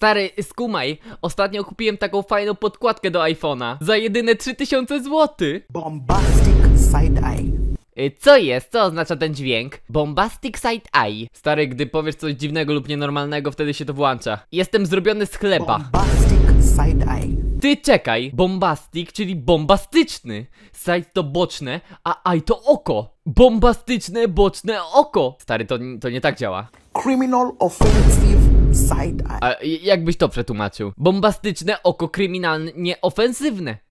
Stary, skumaj, ostatnio kupiłem taką fajną podkładkę do iPhone'a za jedyne 3000 zł. Bombastic side eye. Y, co jest? Co oznacza ten dźwięk? Bombastic side eye. Stary, gdy powiesz coś dziwnego lub nienormalnego, wtedy się to włącza. Jestem zrobiony z chleba. Bombastic side eye. Ty czekaj, bombastic, czyli bombastyczny. Side to boczne, a eye to oko. Bombastyczne boczne oko. Stary, to, to nie tak działa. Criminal offensive side a jakbyś to przetłumaczył? Bombastyczne oko kryminalne, ofensywne.